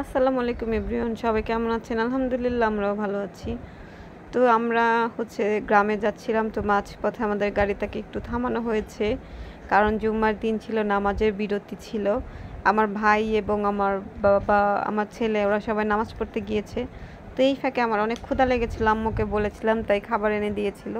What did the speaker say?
আসসালামু আলাইকুম এভরিওয়ান সবাই কেমন আছেন আলহামদুলিল্লাহ আমরাও ভালো আছি তো আমরা হচ্ছে গ্রামে যাচ্ছিলাম তো মাঝপথে আমাদের গাড়িটাকে একটু থামানো হয়েছে কারণ জুম্মার দিন ছিল নামাজের বিরতি ছিল আমার ভাই এবং আমার বাবা আমার ছেলে ওরা সবাই নামাজ পড়তে গিয়েছে তো এই ফাঁকে আমার অনেক ক্ষুধা লেগেছিল আম্মুকে বলেছিলাম তাই খাবার এনে দিয়েছিল